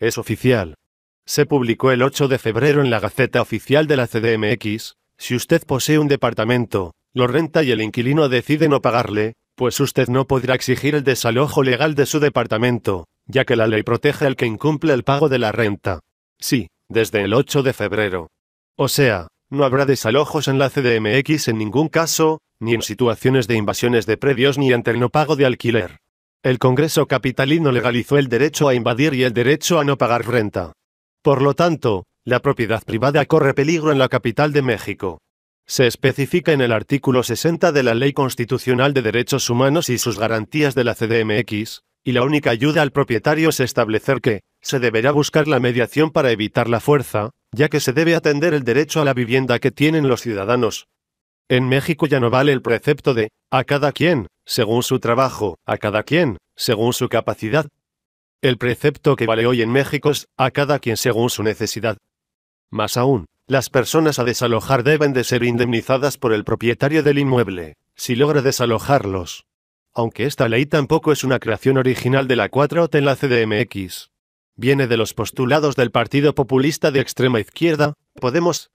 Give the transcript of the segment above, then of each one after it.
Es oficial. Se publicó el 8 de febrero en la Gaceta Oficial de la CDMX. Si usted posee un departamento, lo renta y el inquilino decide no pagarle, pues usted no podrá exigir el desalojo legal de su departamento, ya que la ley protege al que incumple el pago de la renta. Sí, desde el 8 de febrero. O sea, no habrá desalojos en la CDMX en ningún caso, ni en situaciones de invasiones de predios ni ante el no pago de alquiler. El Congreso Capitalino legalizó el derecho a invadir y el derecho a no pagar renta. Por lo tanto, la propiedad privada corre peligro en la capital de México. Se especifica en el artículo 60 de la Ley Constitucional de Derechos Humanos y sus garantías de la CDMX, y la única ayuda al propietario es establecer que, se deberá buscar la mediación para evitar la fuerza, ya que se debe atender el derecho a la vivienda que tienen los ciudadanos, en México ya no vale el precepto de a cada quien, según su trabajo, a cada quien, según su capacidad. El precepto que vale hoy en México es a cada quien según su necesidad. Más aún, las personas a desalojar deben de ser indemnizadas por el propietario del inmueble, si logra desalojarlos. Aunque esta ley tampoco es una creación original de la 4T en la CDMX. Viene de los postulados del Partido Populista de Extrema Izquierda, Podemos,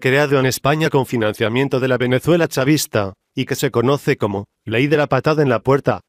creado en España con financiamiento de la Venezuela chavista, y que se conoce como Ley de la patada en la puerta.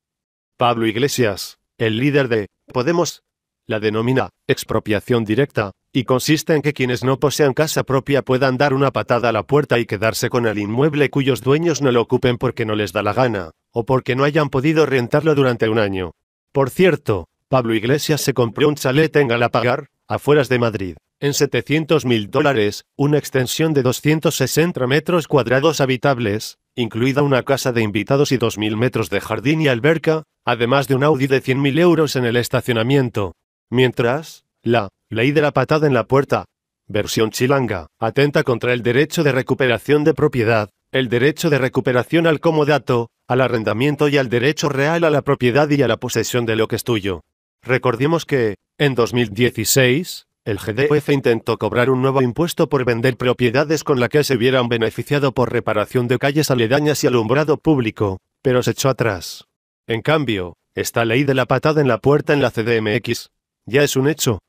Pablo Iglesias, el líder de Podemos, la denomina expropiación directa, y consiste en que quienes no posean casa propia puedan dar una patada a la puerta y quedarse con el inmueble cuyos dueños no lo ocupen porque no les da la gana, o porque no hayan podido rentarlo durante un año. Por cierto, Pablo Iglesias se compró un chalet en Galapagar, afueras de Madrid, en 700 mil dólares, una extensión de 260 metros cuadrados habitables, incluida una casa de invitados y 2.000 metros de jardín y alberca, además de un Audi de 100.000 euros en el estacionamiento. Mientras, la ley de la patada en la puerta, versión chilanga, atenta contra el derecho de recuperación de propiedad, el derecho de recuperación al comodato, al arrendamiento y al derecho real a la propiedad y a la posesión de lo que es tuyo. Recordemos que, en 2016, el GDF e intentó cobrar un nuevo impuesto por vender propiedades con la que se hubieran beneficiado por reparación de calles aledañas y alumbrado público, pero se echó atrás. En cambio, esta ley de la patada en la puerta en la CDMX ya es un hecho,